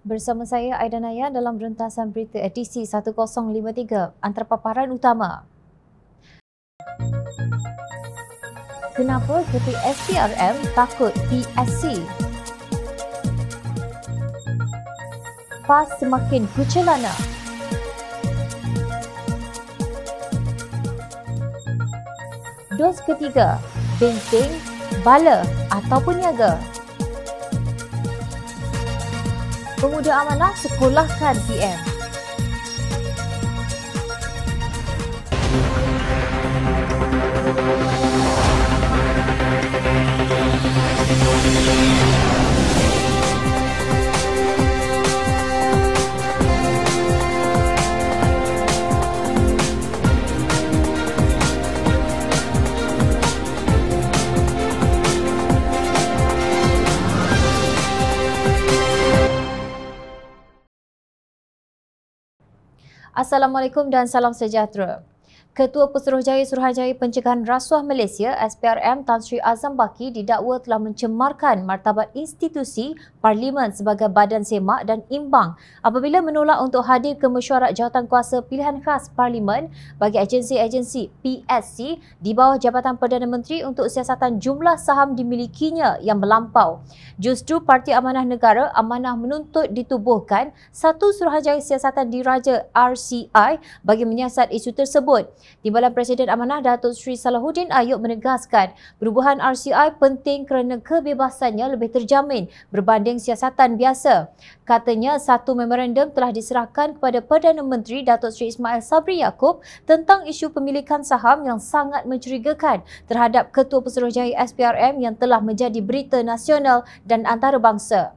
Bersama saya Aidan Ayah dalam rentasan berita edisi 1053 antara paparan utama. Kenapa Ketua SPRM takut PSC? PAS semakin kucelana. Dos ketiga, benteng, bala ataupun niaga. Bala. Pemuda Amanah Sekolahkan PM. Thank you. Assalamualaikum dan salam sejahtera. Ketua Pesuruhjaya Suruhanjaya Pencegahan Rasuah Malaysia SPRM Tan Sri Azam Baki didakwa telah mencemarkan martabat institusi Parlimen sebagai badan semak dan imbang apabila menolak untuk hadir ke mesyuarat kuasa pilihan khas Parlimen bagi agensi-agensi PSC di bawah Jabatan Perdana Menteri untuk siasatan jumlah saham dimilikinya yang melampau. Justru Parti Amanah Negara Amanah menuntut ditubuhkan satu suruhanjaya siasatan diraja RCI bagi menyiasat isu tersebut. Timbalan Presiden Amanah Datuk Sri Salahuddin Ayub menegaskan perubahan RCI penting kerana kebebasannya lebih terjamin berbanding dinding siasatan biasa. Katanya satu memorandum telah diserahkan kepada Perdana Menteri Datuk Seri Ismail Sabri Yaakob tentang isu pemilikan saham yang sangat mencurigakan terhadap Ketua Pesuruhjaya SPRM yang telah menjadi berita nasional dan antarabangsa.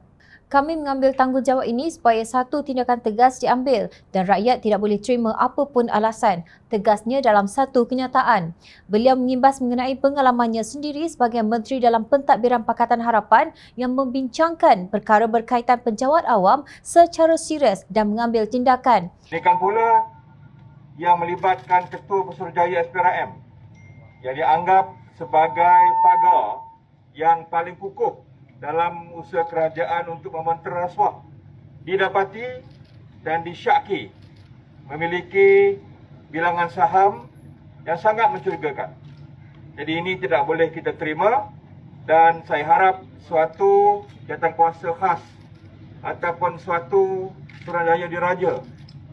Kami mengambil tanggungjawab ini supaya satu tindakan tegas diambil dan rakyat tidak boleh terima apa pun alasan, tegasnya dalam satu kenyataan. Beliau mengimbas mengenai pengalamannya sendiri sebagai menteri dalam pentadbiran Pakatan Harapan yang membincangkan perkara berkaitan penjawat awam secara serius dan mengambil tindakan. Demikian pula yang melibatkan Ketua Pesuruhjaya SPRM yang dianggap sebagai pagar yang paling kukuh dalam usaha kerajaan untuk memantau rasuah didapati dan disyaki memiliki bilangan saham yang sangat mencurigakan. Jadi ini tidak boleh kita terima dan saya harap suatu jatuh kuasa khas ataupun suatu suradaya diraja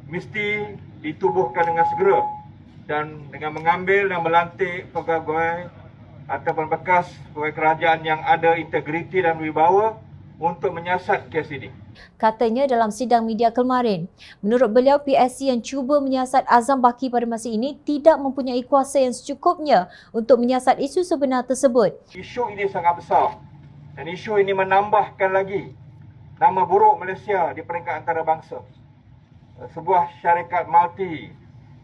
mesti ditubuhkan dengan segera dan dengan mengambil dan melantik pegawai ataupun bekas pegawai kerajaan yang ada integriti dan wibawa untuk menyiasat kes ini. Katanya dalam sidang media kemarin, menurut beliau PSC yang cuba menyiasat Azam Baki pada masa ini tidak mempunyai kuasa yang secukupnya untuk menyiasat isu sebenar tersebut. Isu ini sangat besar dan isu ini menambahkan lagi nama buruk Malaysia di peringkat antarabangsa. Eh, sebuah syarikat multi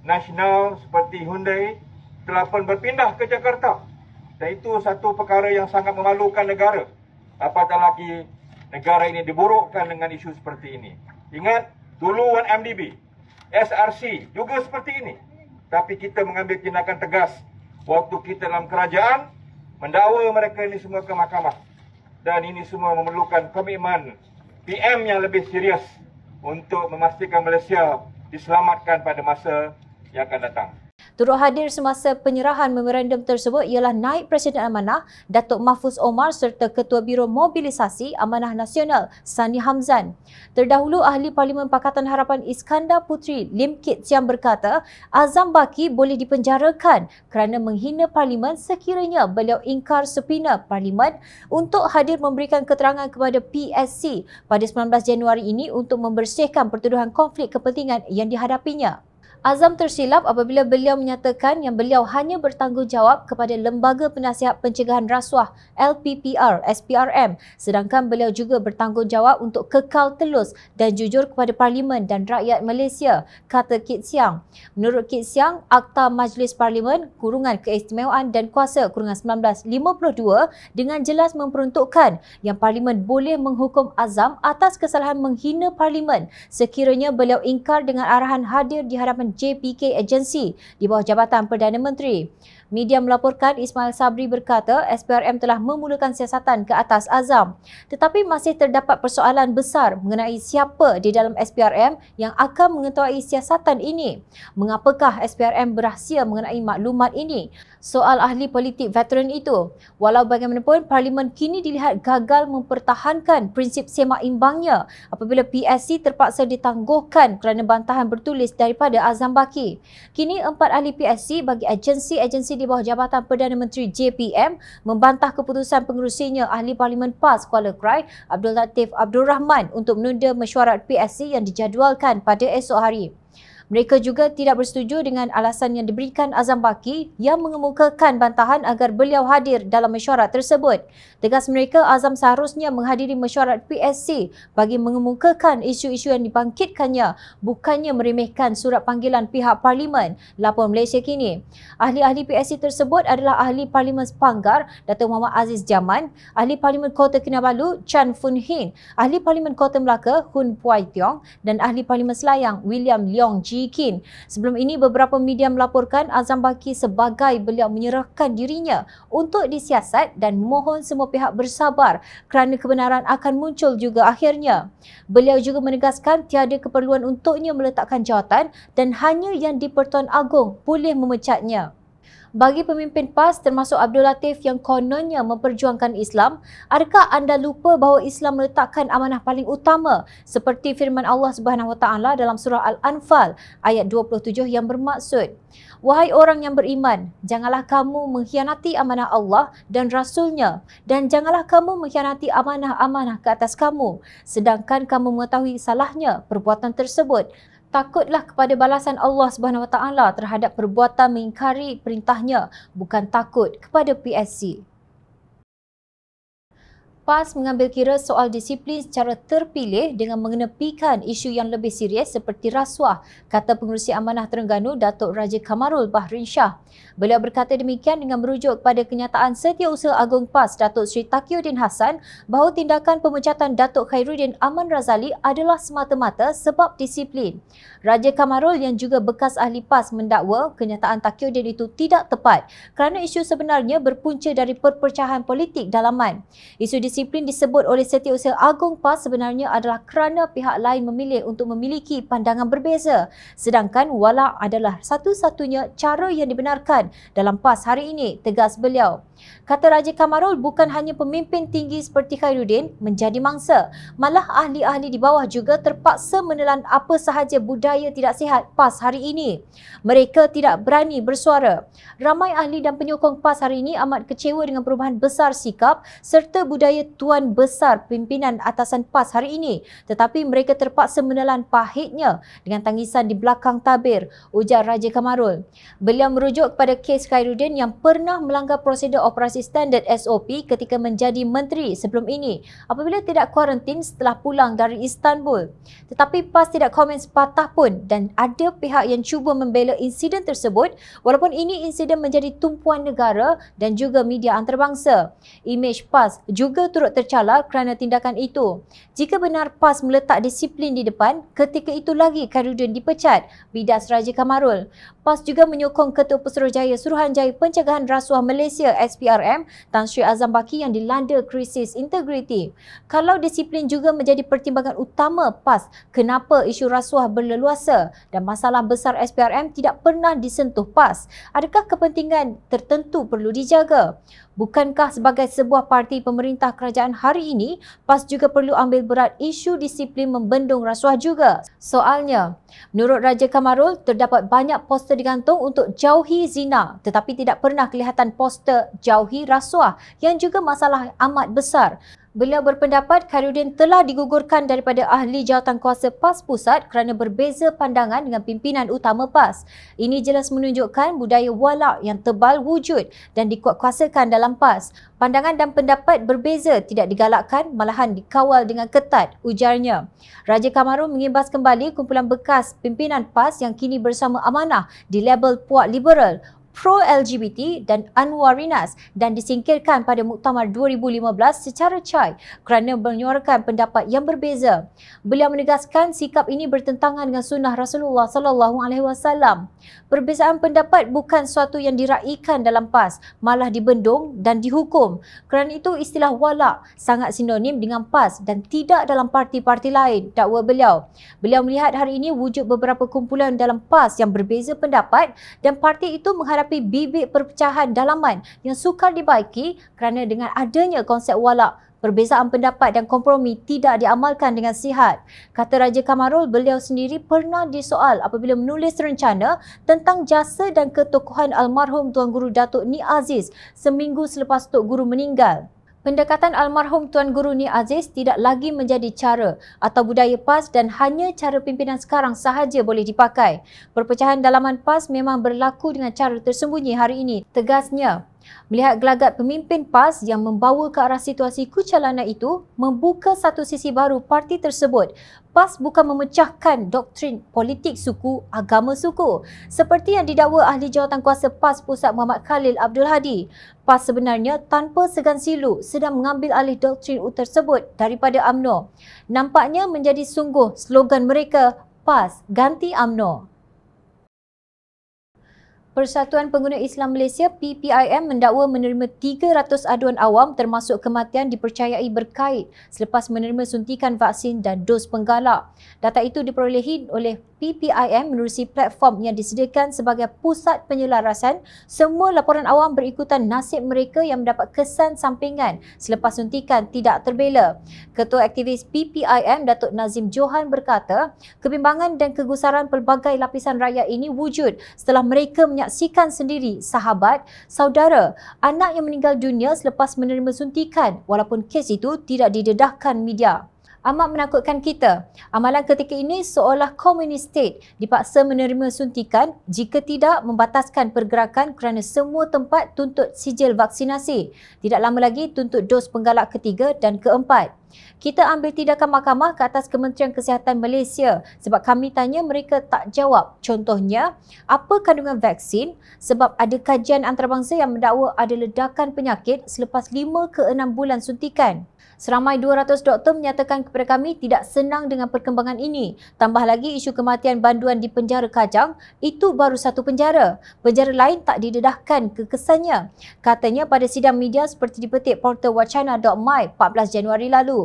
nasional seperti Hyundai telah pun berpindah ke Jakarta dan itu satu perkara yang sangat memalukan negara. Apatah lagi negara ini diburukkan dengan isu seperti ini. Ingat, dulu 1MDB, SRC juga seperti ini. Tapi kita mengambil tindakan tegas waktu kita dalam kerajaan, mendakwa mereka ini semua ke mahkamah. Dan ini semua memerlukan komitmen PM yang lebih serius untuk memastikan Malaysia diselamatkan pada masa yang akan datang. Turut hadir semasa penyerahan memorandum tersebut ialah Naib Presiden Amanah Datuk Mahfuz Omar serta Ketua Biro Mobilisasi Amanah Nasional Sani Hamzan. Terdahulu Ahli Parlimen Pakatan Harapan Iskandar Putri Lim Kit Siam berkata Azam Baki boleh dipenjarakan kerana menghina Parlimen sekiranya beliau ingkar sepina Parlimen untuk hadir memberikan keterangan kepada PSC pada 19 Januari ini untuk membersihkan pertuduhan konflik kepentingan yang dihadapinya. Azam tersilap apabila beliau menyatakan yang beliau hanya bertanggungjawab kepada Lembaga Penasihat Pencegahan Rasuah LPPR SPRM sedangkan beliau juga bertanggungjawab untuk kekal telus dan jujur kepada Parlimen dan rakyat Malaysia kata Kit Siang. Menurut Kit Siang, Akta Majlis Parlimen Kurungan Keistimewaan dan Kuasa Kurungan 1952 dengan jelas memperuntukkan yang Parlimen boleh menghukum Azam atas kesalahan menghina Parlimen sekiranya beliau ingkar dengan arahan hadir di hadapan Departemen JPK Agency di bawah Jabatan Perdana Menteri. Media melaporkan Ismail Sabri berkata SPRM telah memulakan siasatan ke atas azam. Tetapi masih terdapat persoalan besar mengenai siapa di dalam SPRM yang akan mengetuai siasatan ini. Mengapakah SPRM berahsia mengenai maklumat ini? soal ahli politik veteran itu. Walau bagaimanapun, Parlimen kini dilihat gagal mempertahankan prinsip semak imbangnya apabila PSC terpaksa ditangguhkan kerana bantahan bertulis daripada Azam Baki. Kini empat ahli PSC bagi agensi-agensi di bawah Jabatan Perdana Menteri JPM membantah keputusan pengurusinya ahli Parlimen PAS Kuala Krai Abdul Latif Abdul Rahman untuk menunda mesyuarat PSC yang dijadualkan pada esok hari. Mereka juga tidak bersetuju dengan alasan yang diberikan Azam Baki yang mengemukakan bantahan agar beliau hadir dalam mesyuarat tersebut. Tegas mereka, Azam seharusnya menghadiri mesyuarat PSC bagi mengemukakan isu-isu yang dibangkitkannya bukannya meremehkan surat panggilan pihak Parlimen Lapor Malaysia kini. Ahli-ahli PSC tersebut adalah Ahli Parlimen Sepanggar Dato' Muhammad Aziz Jaman, Ahli Parlimen Kota Kinabalu Chan Fun Hin, Ahli Parlimen Kota Melaka Hun Puai Tiong dan Ahli Parlimen Selayang William Leong Ji. Jikin. Sebelum ini beberapa media melaporkan Azam Baki sebagai beliau menyerahkan dirinya untuk disiasat dan mohon semua pihak bersabar kerana kebenaran akan muncul juga akhirnya. Beliau juga menegaskan tiada keperluan untuknya meletakkan jawatan dan hanya yang di-Pertuan Agong boleh memecatnya bagi pemimpin PAS termasuk Abdul Latif yang kononnya memperjuangkan Islam, adakah anda lupa bahawa Islam meletakkan amanah paling utama seperti firman Allah Subhanahu Wa dalam surah Al-Anfal ayat 27 yang bermaksud Wahai orang yang beriman, janganlah kamu mengkhianati amanah Allah dan Rasulnya dan janganlah kamu mengkhianati amanah-amanah ke atas kamu sedangkan kamu mengetahui salahnya perbuatan tersebut takutlah kepada balasan Allah Subhanahu Wa Taala terhadap perbuatan mengingkari perintahnya bukan takut kepada PSC PAS mengambil kira soal disiplin secara terpilih dengan mengenepikan isu yang lebih serius seperti rasuah, kata Pengurusi Amanah Terengganu Datuk Raja Kamarul Bahrin Shah. Beliau berkata demikian dengan merujuk kepada kenyataan Setiausaha Agung PAS Datuk Sri Takiuddin Hassan bahawa tindakan pemecatan Datuk Khairuddin Aman Razali adalah semata-mata sebab disiplin. Raja Kamarul yang juga bekas ahli PAS mendakwa kenyataan Takiuddin itu tidak tepat kerana isu sebenarnya berpunca dari perpecahan politik dalaman. Isu disiplin disiplin disebut oleh setiausaha agung PAS sebenarnya adalah kerana pihak lain memilih untuk memiliki pandangan berbeza. Sedangkan wala adalah satu-satunya cara yang dibenarkan dalam PAS hari ini, tegas beliau. Kata Raja Kamarul, bukan hanya pemimpin tinggi seperti Khairuddin menjadi mangsa. Malah ahli-ahli di bawah juga terpaksa menelan apa sahaja budaya tidak sihat PAS hari ini. Mereka tidak berani bersuara. Ramai ahli dan penyokong PAS hari ini amat kecewa dengan perubahan besar sikap serta budaya tuan besar pimpinan atasan PAS hari ini tetapi mereka terpaksa menelan pahitnya dengan tangisan di belakang tabir ujar Raja Kamarul. Beliau merujuk kepada kes Khairuddin yang pernah melanggar prosedur operasi standard SOP ketika menjadi menteri sebelum ini apabila tidak kuarantin setelah pulang dari Istanbul. Tetapi PAS tidak komen sepatah pun dan ada pihak yang cuba membela insiden tersebut walaupun ini insiden menjadi tumpuan negara dan juga media antarabangsa. Imej PAS juga turut tercalar kerana tindakan itu. Jika benar PAS meletak disiplin di depan, ketika itu lagi Karudin dipecat, bidas Raja Kamarul. PAS juga menyokong Ketua Pesuruhjaya Suruhanjaya Pencegahan Rasuah Malaysia SPRM Tan Sri Azam Baki yang dilanda krisis integriti. Kalau disiplin juga menjadi pertimbangan utama PAS kenapa isu rasuah berleluasa dan masalah besar SPRM tidak pernah disentuh PAS. Adakah kepentingan tertentu perlu dijaga? Bukankah sebagai sebuah parti pemerintah kerajaan kerajaan hari ini, PAS juga perlu ambil berat isu disiplin membendung rasuah juga. Soalnya, menurut Raja Kamarul, terdapat banyak poster digantung untuk jauhi zina tetapi tidak pernah kelihatan poster jauhi rasuah yang juga masalah amat besar. Beliau berpendapat Khairuddin telah digugurkan daripada ahli jawatan kuasa PAS Pusat kerana berbeza pandangan dengan pimpinan utama PAS. Ini jelas menunjukkan budaya walak yang tebal wujud dan dikuatkuasakan dalam PAS. Pandangan dan pendapat berbeza tidak digalakkan malahan dikawal dengan ketat, ujarnya. Raja Kamaru mengimbas kembali kumpulan bekas pimpinan PAS yang kini bersama amanah di label Puak Liberal pro-LGBT dan Anwarinas dan disingkirkan pada Muktamar 2015 secara cai kerana menyuarakan pendapat yang berbeza. Beliau menegaskan sikap ini bertentangan dengan sunnah Rasulullah sallallahu alaihi wasallam. Perbezaan pendapat bukan suatu yang diraikan dalam PAS, malah dibendung dan dihukum. Kerana itu istilah walak sangat sinonim dengan PAS dan tidak dalam parti-parti lain, dakwa beliau. Beliau melihat hari ini wujud beberapa kumpulan dalam PAS yang berbeza pendapat dan parti itu mengharap menghadapi bibit perpecahan dalaman yang sukar dibaiki kerana dengan adanya konsep walak, perbezaan pendapat dan kompromi tidak diamalkan dengan sihat. Kata Raja Kamarul, beliau sendiri pernah disoal apabila menulis rencana tentang jasa dan ketokohan almarhum Tuan Guru Datuk Ni Aziz seminggu selepas Tok Guru meninggal pendekatan almarhum Tuan Guru Ni Aziz tidak lagi menjadi cara atau budaya PAS dan hanya cara pimpinan sekarang sahaja boleh dipakai. Perpecahan dalaman PAS memang berlaku dengan cara tersembunyi hari ini, tegasnya. Melihat gelagat pemimpin PAS yang membawa ke arah situasi kucalana itu membuka satu sisi baru parti tersebut. PAS bukan memecahkan doktrin politik suku, agama suku. Seperti yang didakwa ahli jawatan kuasa PAS Pusat Muhammad Khalil Abdul Hadi. PAS sebenarnya tanpa segan silu sedang mengambil alih doktrin U tersebut daripada UMNO. Nampaknya menjadi sungguh slogan mereka PAS ganti UMNO. Persatuan Pengguna Islam Malaysia PPIM mendakwa menerima 300 aduan awam termasuk kematian dipercayai berkait selepas menerima suntikan vaksin dan dos penggalak. Data itu diperolehi oleh PPIM menerusi platform yang disediakan sebagai pusat penyelarasan semua laporan awam berikutan nasib mereka yang mendapat kesan sampingan selepas suntikan tidak terbela. Ketua aktivis PPIM Datuk Nazim Johan berkata, kebimbangan dan kegusaran pelbagai lapisan rakyat ini wujud setelah mereka menyaksikan sendiri sahabat, saudara, anak yang meninggal dunia selepas menerima suntikan walaupun kes itu tidak didedahkan media amat menakutkan kita. Amalan ketika ini seolah komunis state dipaksa menerima suntikan jika tidak membataskan pergerakan kerana semua tempat tuntut sijil vaksinasi. Tidak lama lagi tuntut dos penggalak ketiga dan keempat. Kita ambil tindakan mahkamah ke atas Kementerian Kesihatan Malaysia sebab kami tanya mereka tak jawab. Contohnya, apa kandungan vaksin sebab ada kajian antarabangsa yang mendakwa ada ledakan penyakit selepas 5 ke 6 bulan suntikan. Seramai 200 doktor menyatakan kepada kami tidak senang dengan perkembangan ini. Tambah lagi isu kematian banduan di penjara Kajang, itu baru satu penjara. Penjara lain tak didedahkan kekesannya. Katanya pada sidang media seperti dipetik portal wacana.my 14 Januari lalu.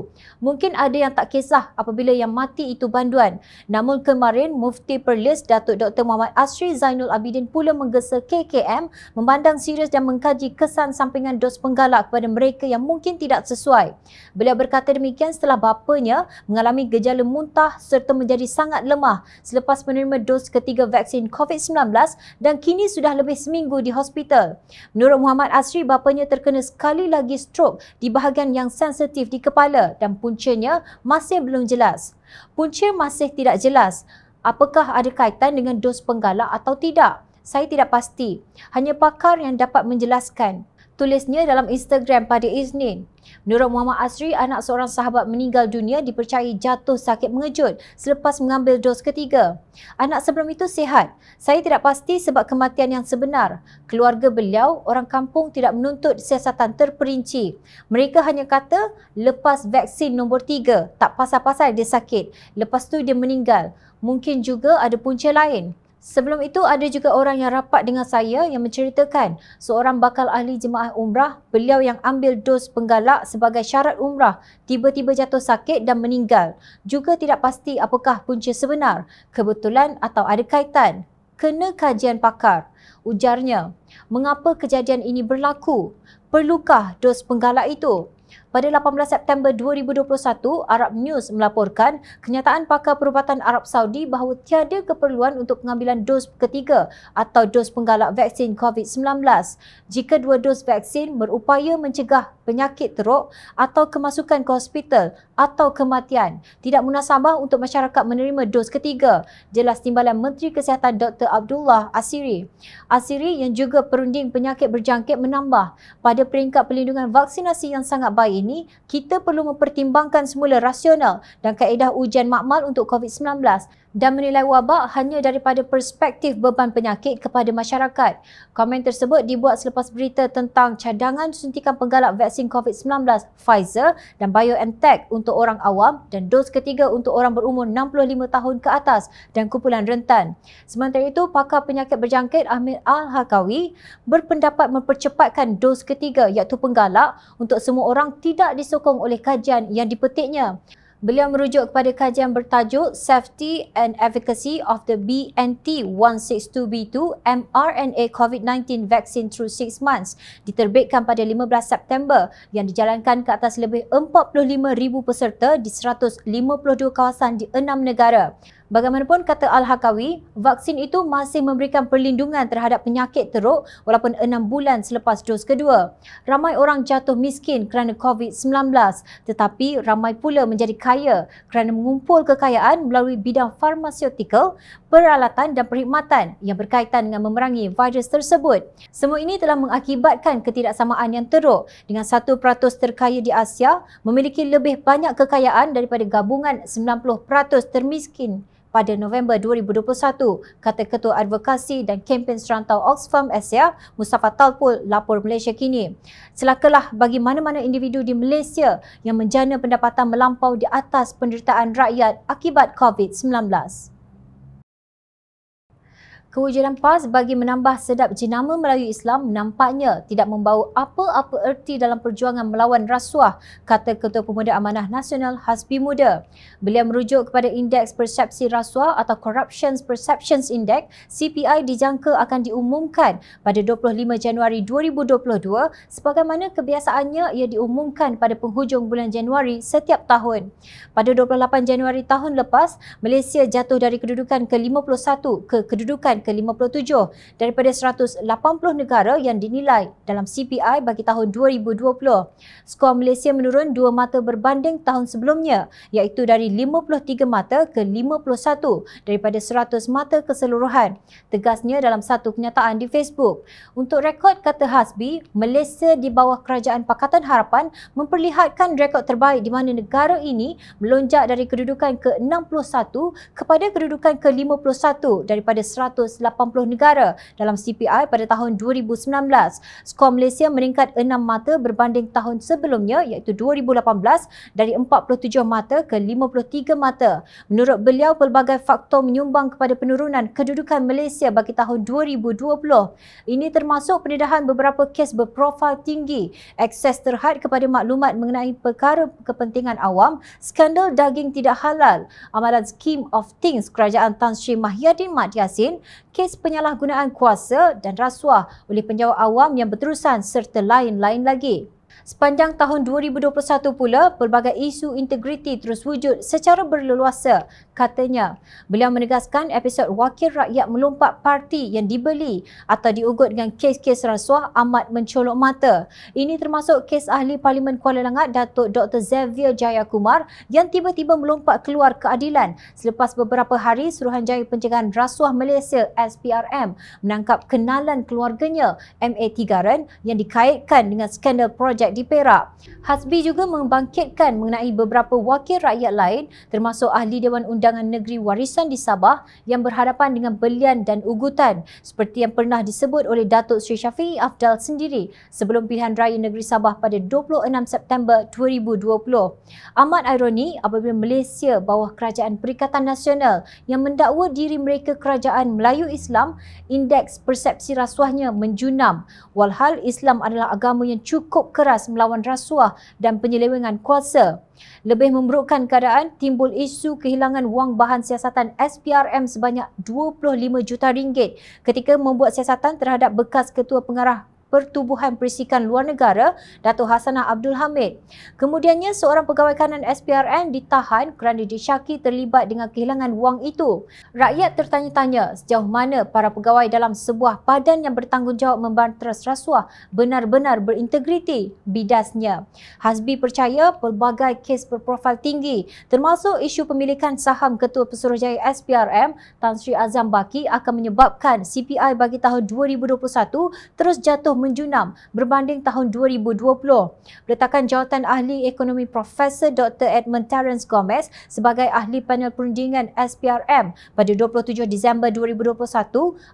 Mungkin ada yang tak kisah apabila yang mati itu banduan. Namun kemarin Mufti Perlis Datuk Dr. Muhammad Asri Zainul Abidin pula menggesa KKM memandang serius dan mengkaji kesan sampingan dos penggalak kepada mereka yang mungkin tidak sesuai. Beliau berkata demikian setelah bapanya mengalami gejala muntah serta menjadi sangat lemah selepas menerima dos ketiga vaksin COVID-19 dan kini sudah lebih seminggu di hospital. Menurut Muhammad Asri, bapanya terkena sekali lagi strok di bahagian yang sensitif di kepala dan puncanya masih belum jelas. Punca masih tidak jelas. Apakah ada kaitan dengan dos penggalak atau tidak? Saya tidak pasti. Hanya pakar yang dapat menjelaskan tulisnya dalam Instagram pada Isnin. Menurut Muhammad Asri, anak seorang sahabat meninggal dunia dipercayai jatuh sakit mengejut selepas mengambil dos ketiga. Anak sebelum itu sihat. Saya tidak pasti sebab kematian yang sebenar. Keluarga beliau, orang kampung tidak menuntut siasatan terperinci. Mereka hanya kata, lepas vaksin nombor tiga, tak pasal-pasal dia sakit. Lepas tu dia meninggal. Mungkin juga ada punca lain. Sebelum itu ada juga orang yang rapat dengan saya yang menceritakan seorang bakal ahli jemaah umrah beliau yang ambil dos penggalak sebagai syarat umrah tiba-tiba jatuh sakit dan meninggal. Juga tidak pasti apakah punca sebenar, kebetulan atau ada kaitan. Kena kajian pakar. Ujarnya, mengapa kejadian ini berlaku? Perlukah dos penggalak itu? Pada 18 September 2021, Arab News melaporkan kenyataan pakar perubatan Arab Saudi bahawa tiada keperluan untuk pengambilan dos ketiga atau dos penggalak vaksin COVID-19 jika dua dos vaksin berupaya mencegah penyakit teruk atau kemasukan ke hospital atau kematian. Tidak munasabah untuk masyarakat menerima dos ketiga, jelas Timbalan Menteri Kesihatan Dr. Abdullah Asiri. Asiri yang juga perunding penyakit berjangkit menambah pada peringkat perlindungan vaksinasi yang sangat baik ini, kita perlu mempertimbangkan semula rasional dan kaedah ujian makmal untuk COVID-19 dan menilai wabak hanya daripada perspektif beban penyakit kepada masyarakat. Komen tersebut dibuat selepas berita tentang cadangan suntikan penggalak vaksin COVID-19 Pfizer dan BioNTech untuk orang awam dan dos ketiga untuk orang berumur 65 tahun ke atas dan kumpulan rentan. Sementara itu, pakar penyakit berjangkit Ahmed Al-Hakawi berpendapat mempercepatkan dos ketiga iaitu penggalak untuk semua orang tidak disokong oleh kajian yang dipetiknya. Beliau merujuk kepada kajian bertajuk Safety and Efficacy of the BNT162B2 mRNA COVID-19 Vaccine Through 6 Months diterbitkan pada 15 September yang dijalankan ke atas lebih 45,000 peserta di 152 kawasan di enam negara. Bagaimanapun kata Al-Hakawi, vaksin itu masih memberikan perlindungan terhadap penyakit teruk walaupun enam bulan selepas dos kedua. Ramai orang jatuh miskin kerana COVID-19 tetapi ramai pula menjadi kaya kerana mengumpul kekayaan melalui bidang farmasiotikal, peralatan dan perkhidmatan yang berkaitan dengan memerangi virus tersebut. Semua ini telah mengakibatkan ketidaksamaan yang teruk dengan 1% terkaya di Asia memiliki lebih banyak kekayaan daripada gabungan 90% termiskin pada November 2021, kata Ketua Advokasi dan Kempen Serantau Oxfam Asia, Mustafa Talpul, Lapor Malaysia Kini. Celakalah bagi mana-mana individu di Malaysia yang menjana pendapatan melampau di atas penderitaan rakyat akibat COVID-19. Kewujudan PAS bagi menambah sedap jenama Melayu Islam nampaknya tidak membawa apa-apa erti dalam perjuangan melawan rasuah, kata Ketua Pemuda Amanah Nasional Hasbi Muda. Beliau merujuk kepada Indeks Persepsi Rasuah atau Corruption Perceptions Index, CPI dijangka akan diumumkan pada 25 Januari 2022 sebagaimana kebiasaannya ia diumumkan pada penghujung bulan Januari setiap tahun. Pada 28 Januari tahun lepas, Malaysia jatuh dari kedudukan ke-51 ke kedudukan ke-57 daripada 180 negara yang dinilai dalam CPI bagi tahun 2020. Skor Malaysia menurun dua mata berbanding tahun sebelumnya iaitu dari 53 mata ke 51 daripada 100 mata keseluruhan. Tegasnya dalam satu kenyataan di Facebook. Untuk rekod kata Hasbi, Malaysia di bawah Kerajaan Pakatan Harapan memperlihatkan rekod terbaik di mana negara ini melonjak dari kedudukan ke-61 kepada kedudukan ke-51 daripada 180 negara dalam CPI pada tahun 2019. Skor Malaysia meningkat 6 mata berbanding tahun sebelumnya iaitu 2018 dari 47 mata ke 53 mata. Menurut beliau, pelbagai faktor menyumbang kepada penurunan kedudukan Malaysia bagi tahun 2020. Ini termasuk pendedahan beberapa kes berprofil tinggi, akses terhad kepada maklumat mengenai perkara kepentingan awam, skandal daging tidak halal, amalan scheme of things kerajaan Tan Sri Mahyadin Mat Yassin kes penyalahgunaan kuasa dan rasuah oleh penjawat awam yang berterusan serta lain-lain lagi. Sepanjang tahun 2021 pula, pelbagai isu integriti terus wujud secara berleluasa, katanya. Beliau menegaskan episod wakil rakyat melompat parti yang dibeli atau diugut dengan kes-kes rasuah amat mencolok mata. Ini termasuk kes ahli Parlimen Kuala Langat, Datuk Dr. Xavier Jaya Kumar yang tiba-tiba melompat keluar keadilan selepas beberapa hari Suruhanjaya Pencegahan Rasuah Malaysia SPRM menangkap kenalan keluarganya MA Tigaran yang dikaitkan dengan skandal projek sejak di Perak. Hasbi juga membangkitkan mengenai beberapa wakil rakyat lain termasuk ahli Dewan Undangan Negeri Warisan di Sabah yang berhadapan dengan belian dan ugutan seperti yang pernah disebut oleh Datuk Sri Syafiq Afdal sendiri sebelum pilihan raya negeri Sabah pada 26 September 2020. Amat ironi apabila Malaysia bawah Kerajaan Perikatan Nasional yang mendakwa diri mereka Kerajaan Melayu Islam, indeks persepsi rasuahnya menjunam. Walhal Islam adalah agama yang cukup keras keras melawan rasuah dan penyelewengan kuasa. Lebih memburukkan keadaan, timbul isu kehilangan wang bahan siasatan SPRM sebanyak 25 juta ringgit ketika membuat siasatan terhadap bekas ketua pengarah Pertubuhan Perisikan Luar Negara, Dato' Hasanah Abdul Hamid. Kemudiannya, seorang pegawai kanan SPRM ditahan kerana disyaki terlibat dengan kehilangan wang itu. Rakyat tertanya-tanya sejauh mana para pegawai dalam sebuah badan yang bertanggungjawab membanteras rasuah benar-benar berintegriti, bidasnya. Hasbi percaya pelbagai kes berprofil tinggi termasuk isu pemilikan saham Ketua Pesuruhjaya SPRM Tan Sri Azam Baki akan menyebabkan CPI bagi tahun 2021 terus jatuh menjunam berbanding tahun 2020. Letakan jawatan ahli ekonomi Profesor Dr. Edmund Terence Gomez sebagai ahli panel perundingan SPRM pada 27 Disember 2021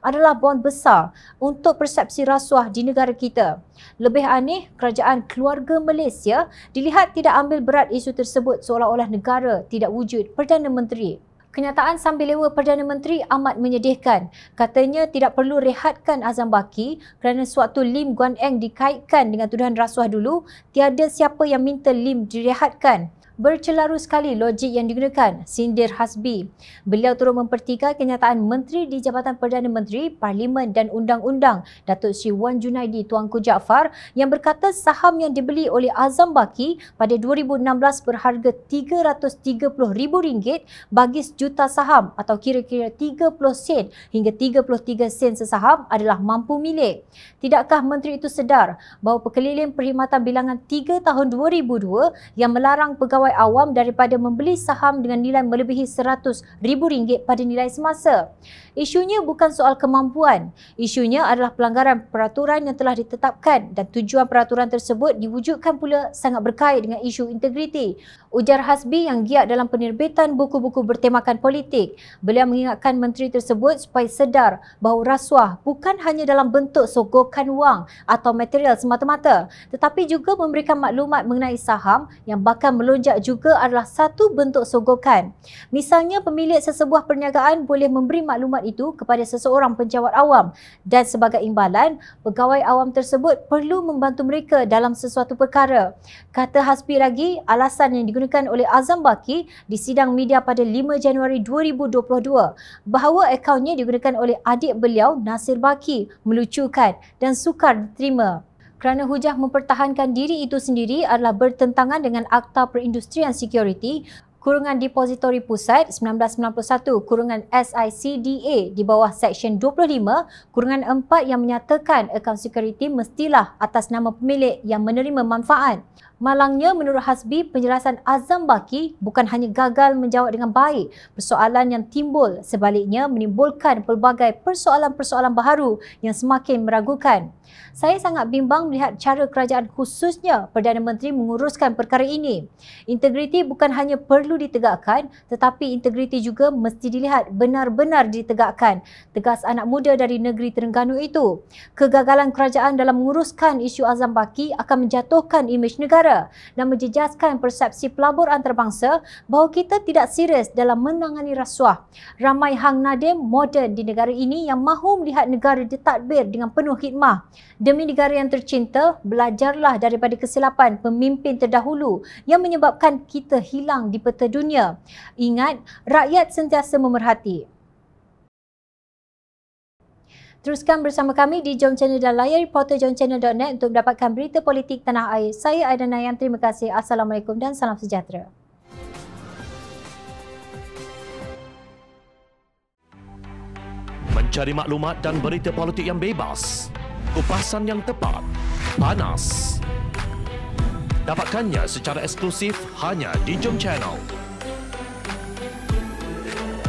adalah bond besar untuk persepsi rasuah di negara kita. Lebih aneh, kerajaan keluarga Malaysia dilihat tidak ambil berat isu tersebut seolah-olah negara tidak wujud Perdana Menteri. Kenyataan Sang Bilewa Perdana Menteri amat menyedihkan. Katanya tidak perlu rehatkan Azam Baki kerana sewaktu Lim Guan Eng dikaitkan dengan tuduhan rasuah dulu, tiada siapa yang minta Lim direhatkan bercelaru sekali logik yang digunakan, sindir Hasbi. Beliau turut mempertikai kenyataan Menteri di Jabatan Perdana Menteri, Parlimen dan Undang-Undang, Datuk Sri Wan Junaidi Tuanku Jaafar yang berkata saham yang dibeli oleh Azam Baki pada 2016 berharga RM330,000 bagi sejuta saham atau kira-kira 30 sen hingga 33 sen sesaham adalah mampu milik. Tidakkah Menteri itu sedar bahawa pekeliling perkhidmatan bilangan 3 tahun 2002 yang melarang pegawai pegawai awam daripada membeli saham dengan nilai melebihi rm ringgit pada nilai semasa. Isunya bukan soal kemampuan. Isunya adalah pelanggaran peraturan yang telah ditetapkan dan tujuan peraturan tersebut diwujudkan pula sangat berkait dengan isu integriti. Ujar Hasbi yang giat dalam penerbitan buku-buku bertemakan politik. Beliau mengingatkan menteri tersebut supaya sedar bahawa rasuah bukan hanya dalam bentuk sogokan wang atau material semata-mata tetapi juga memberikan maklumat mengenai saham yang bakal melonjak juga adalah satu bentuk sogokan. Misalnya pemilik sesebuah perniagaan boleh memberi maklumat itu kepada seseorang penjawat awam dan sebagai imbalan, pegawai awam tersebut perlu membantu mereka dalam sesuatu perkara. Kata Hasbi lagi, alasan yang digunakan oleh Azam Baki di sidang media pada 5 Januari 2022 bahawa akaunnya digunakan oleh adik beliau Nasir Baki melucukan dan sukar diterima kerana hujah mempertahankan diri itu sendiri adalah bertentangan dengan Akta Perindustrian Security kurungan Depositori Pusat 1991 kurungan SICDA di bawah Seksyen 25 kurungan 4 yang menyatakan akaun security mestilah atas nama pemilik yang menerima manfaat. Malangnya menurut Hasbi, penjelasan Azam Baki bukan hanya gagal menjawab dengan baik persoalan yang timbul sebaliknya menimbulkan pelbagai persoalan-persoalan baharu yang semakin meragukan. Saya sangat bimbang melihat cara kerajaan khususnya Perdana Menteri menguruskan perkara ini. Integriti bukan hanya perlu ditegakkan tetapi integriti juga mesti dilihat benar-benar ditegakkan. Tegas anak muda dari negeri Terengganu itu. Kegagalan kerajaan dalam menguruskan isu Azam Baki akan menjatuhkan imej negara negara dan menjejaskan persepsi pelabur antarabangsa bahawa kita tidak serius dalam menangani rasuah. Ramai Hang Nadim moden di negara ini yang mahu melihat negara ditadbir dengan penuh hikmah. Demi negara yang tercinta, belajarlah daripada kesilapan pemimpin terdahulu yang menyebabkan kita hilang di peta dunia. Ingat, rakyat sentiasa memerhati. Teruskan bersama kami di Jom Channel dan layar portal jomchannel.net untuk mendapatkan berita politik tanah air. Saya Aidan Nayam, terima kasih. Assalamualaikum dan salam sejahtera. Mencari maklumat dan berita politik yang bebas, kupasan yang tepat, panas. Dapatkannya secara eksklusif hanya di Jom Channel.